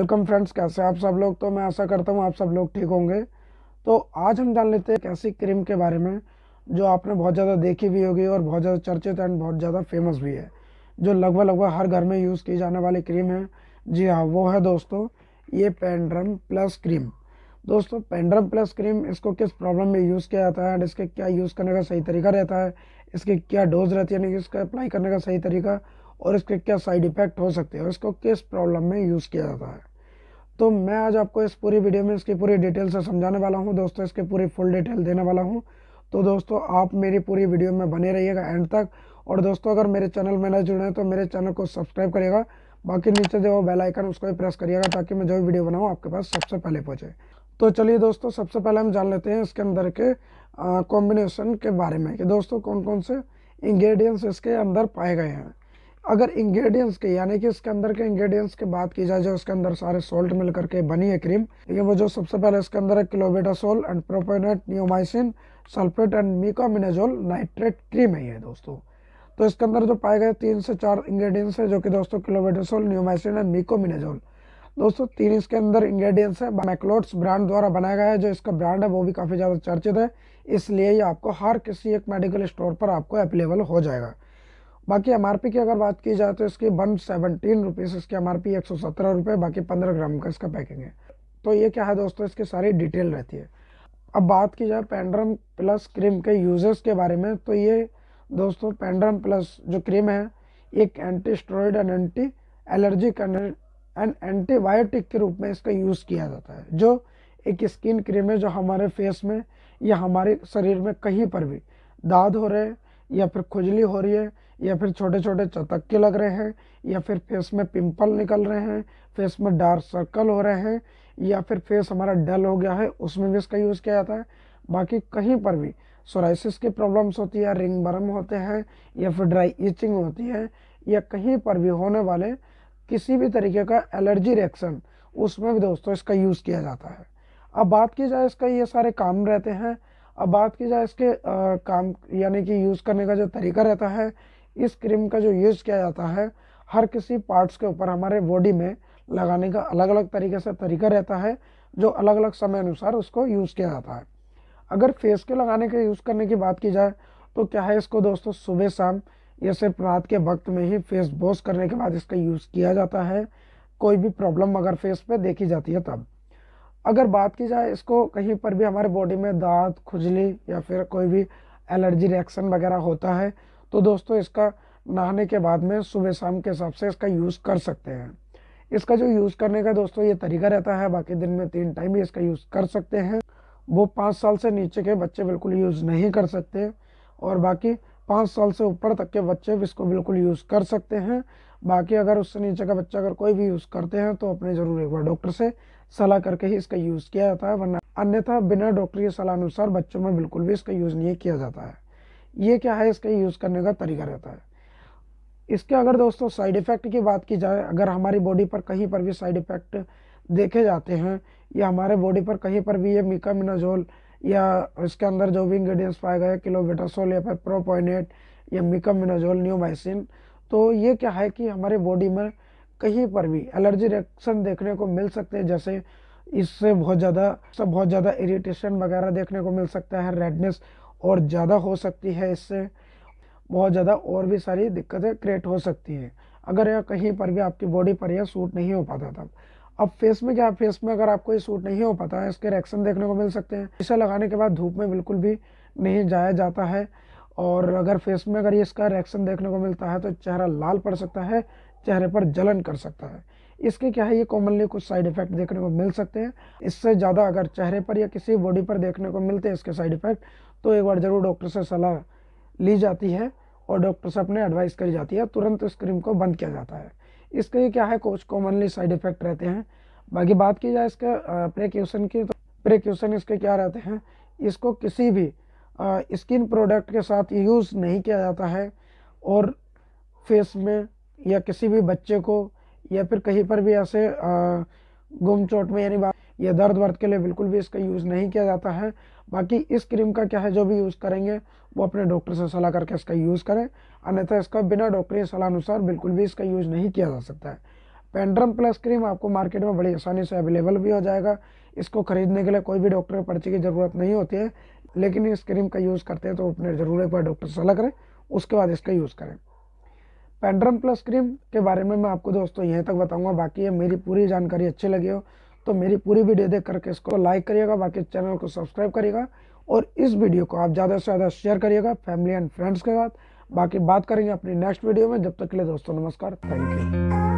welcome friends कैसे आप सब लोग तो मैं ऐसा करता हूँ आप सब लोग ठीक होंगे तो आज हम जान लेते हैं एक ऐसी क्रीम के बारे में जो आपने बहुत ज़्यादा देखी भी होगी और बहुत ज़्यादा चर्चित एंड बहुत ज़्यादा फेमस भी है जो लगभग लगभग हर घर में यूज़ की जाने वाली क्रीम है जी हाँ वो है दोस्तों ये पेंड्रम प्लस क्रीम दोस्तों पेंड्रम प्लस क्रीम इसको किस प्रॉब्लम में यूज़ किया जाता है एंड इसके क्या यूज़ करने का सही तरीका रहता है इसकी क्या डोज रहती है यानी इसका अप्लाई करने का सही तरीका और इसके क्या साइड इफ़ेक्ट हो सकते हैं और इसको किस प्रॉब्लम में यूज़ किया जाता है तो मैं आज आपको इस पूरी वीडियो में इसकी पूरी डिटेल से समझाने वाला हूँ दोस्तों इसके पूरी फुल डिटेल देने वाला हूँ तो दोस्तों आप मेरी पूरी वीडियो में बने रहिएगा एंड तक और दोस्तों अगर मेरे चैनल में ना जुड़े हैं तो मेरे चैनल को सब्सक्राइब करिएगा बाकी नीचे जो बेल आइकन उसको भी प्रेस करिएगा ताकि मैं जो भी वीडियो बनाऊँ आपके पास सबसे पहले पहुँचे तो चलिए दोस्तों सबसे पहले हम जान लेते हैं इसके अंदर के कॉम्बिनेशन के बारे में कि दोस्तों कौन कौन से इंग्रेडिएंट्स इसके अंदर पाए गए हैं अगर इंग्रेडिएंट्स के यानी कि इसके अंदर के इंग्रेडिएंट्स की बात की जाए जो इसके अंदर सारे सॉल्ट मिल करके बनी है क्रीम लेकिन वो जो सबसे पहले इसके अंदर है clobetasol and propionate neomycin sulphate and miconazole nitrate cream है ये दोस्तों तो इसके अंदर जो पाए गए तीन से चार इंग्रेडिएंट्स हैं जो कि दोस्तों किलोबेटासोल न्यूमाइसिन एंड मीकोमिनेजोल दोस्तों तीन इसके अंदर इंग्रेडिएंट्स है मैकलोट्स ब्रांड द्वारा बनाया गया है जो इसका ब्रांड है वो भी काफ़ी ज़्यादा चर्चित है इसलिए ये आपको हर किसी एक मेडिकल स्टोर पर आपको अवेलेबल हो जाएगा बाकी एम की अगर बात की जाए तो इसकी वन सेवनटीन रुपीज़ इसकी एम आर पी एक सौ सत्रह रुपये बाकी पंद्रह ग्राम का इसका पैकिंग है तो ये क्या है दोस्तों इसकी सारी डिटेल रहती है अब बात की जाए पेंड्रम प्लस क्रीम के यूज़र्स के बारे में तो ये दोस्तों पेंड्रम प्लस जो क्रीम है एक anti steroid and anti allergic and antibiotic के रूप में इसका यूज़ किया जाता है जो एक स्किन क्रीम है जो हमारे फेस में या हमारे शरीर में कहीं पर भी दाद हो रहे हैं या फिर खुजली हो रही है या फिर छोटे छोटे चतक्के लग रहे हैं या फिर फेस में पिंपल निकल रहे हैं फेस में डार्क सर्कल हो रहे हैं या फिर फेस हमारा डल हो गया है उसमें भी इसका यूज़ किया जाता है बाकी कहीं पर भी सोराइसिस की प्रॉब्लम्स होती है रिंग बरम होते हैं या फिर ड्राई ईचिंग होती है या कहीं पर भी होने वाले किसी भी तरीके का एलर्जी रिएक्शन उसमें भी दोस्तों इसका यूज़ किया जाता है अब बात की जाए इसका ये सारे काम रहते हैं अब बात की जाए इसके आ, काम यानी कि यूज़ करने का जो तरीका रहता है इस क्रीम का जो यूज़ किया जाता है हर किसी पार्ट्स के ऊपर हमारे बॉडी में लगाने का अलग अलग तरीके से तरीका रहता है जो अलग अलग समय अनुसार उसको यूज़ किया जाता है अगर फेस के लगाने के यूज़ करने की बात की जाए तो क्या है इसको दोस्तों सुबह शाम या सिर्फ रात के वक्त में ही फेस वॉश करने के बाद इसका यूज़ किया जाता है कोई भी प्रॉब्लम अगर फेस पे देखी जाती है तब अगर बात की जाए इसको कहीं पर भी हमारे बॉडी में दांत खुजली या फिर कोई भी एलर्जी रिएक्शन वगैरह होता है तो दोस्तों इसका नहाने के बाद में सुबह शाम के हिसाब से इसका यूज़ कर सकते हैं इसका जो यूज़ करने का दोस्तों ये तरीका रहता है बाकी दिन में तीन टाइम भी इसका यूज़ कर सकते हैं वो पाँच साल से नीचे के बच्चे बिल्कुल यूज़ नहीं कर सकते और बाकी पाँच साल से ऊपर तक के बच्चे इसको बिल्कुल यूज़ कर सकते हैं बाकी अगर उससे नीचे का बच्चा अगर कोई भी यूज़ करते हैं तो अपने ज़रूर एक बार डॉक्टर से सलाह करके ही इसका यूज़ किया जाता है वरना अन्यथा बिना डॉक्टर की सलाह अनुसार बच्चों में बिल्कुल भी इसका यूज़ नहीं किया जाता है ये क्या है इसका यूज़ करने का तरीका रहता है इसके अगर दोस्तों साइड इफ़ेक्ट की बात की जाए अगर हमारी बॉडी पर कहीं पर भी साइड इफ़ेक्ट देखे जाते हैं या हमारे बॉडी पर कहीं पर भी ये मिकामिनाजोल या इसके अंदर जो भी इंग्रेडिएंट्स पाए गए किलोबेटासोल या फिर प्रोपोइनेट या मिकामिनाजोल न्यूमाइसिन तो ये क्या है कि हमारे बॉडी में कहीं पर भी एलर्जी रिएक्शन देखने को मिल सकते हैं जैसे इससे बहुत ज़्यादा सब बहुत ज़्यादा इरीटेशन वगैरह देखने को मिल सकता है रेडनेस और ज़्यादा हो सकती है इससे बहुत ज़्यादा और भी सारी दिक्कतें क्रिएट हो सकती है अगर यह कहीं पर भी आपकी बॉडी पर यह सूट नहीं हो पाता था अब फेस में क्या फेस में अगर आपको ये सूट नहीं हो पाता है इसके रिएक्शन देखने को मिल सकते हैं इसे लगाने के बाद धूप में बिल्कुल भी नहीं जाया जाता है और अगर फेस में अगर इसका रिएक्शन देखने को मिलता है तो चेहरा लाल पड़ सकता है चेहरे पर जलन कर सकता है इसके क्या है ये कॉमनली कुछ साइड इफेक्ट देखने को मिल सकते हैं इससे ज़्यादा अगर चेहरे पर या किसी बॉडी पर देखने को मिलते हैं इसके साइड इफेक्ट तो एक बार ज़रूर डॉक्टर से सलाह ली जाती है और डॉक्टर से अपने एडवाइस करी जाती है तुरंत इस क्रीम को बंद किया जाता है इसके क्या है कुछ कॉमनली साइड इफेक्ट रहते हैं बाकी बात की जाए इसके प्रिक्यूशन की तो प्रिक्यूशन इसके क्या रहते हैं इसको किसी भी स्किन प्रोडक्ट के साथ यूज़ नहीं किया जाता है और फेस में या किसी भी बच्चे को या फिर कहीं पर भी ऐसे गुम चोट में यानी या दर्द वर्द के लिए बिल्कुल भी इसका यूज़ नहीं किया जाता है बाकी इस क्रीम का क्या है जो भी यूज़ करेंगे वो अपने डॉक्टर से सलाह करके इसका यूज़ करें अन्यथा इसका बिना डॉक्टरी सलाह अनुसार बिल्कुल भी इसका यूज़ नहीं किया जा सकता है पेंड्रम प्लस क्रीम आपको मार्केट में बड़ी आसानी से अवेलेबल भी हो जाएगा इसको खरीदने के लिए कोई भी डॉक्टर की पर्ची की ज़रूरत नहीं होती है लेकिन इस क्रीम का यूज़ करते हैं तो अपने ज़रूर एक बार डॉक्टर से सलाह करें उसके बाद इसका यूज़ करें पेंड्रम प्लस क्रीम के बारे में मैं आपको दोस्तों यहीं तक बताऊंगा बाकी ये मेरी पूरी जानकारी अच्छी लगी हो तो मेरी पूरी वीडियो देख करके इसको लाइक करिएगा बाकी चैनल को सब्सक्राइब करिएगा और इस वीडियो को आप ज़्यादा से ज़्यादा शेयर करिएगा फैमिली एंड फ्रेंड्स के साथ बाकी बात करेंगे अपनी नेक्स्ट वीडियो में जब तक के लिए दोस्तों नमस्कार थैंक यू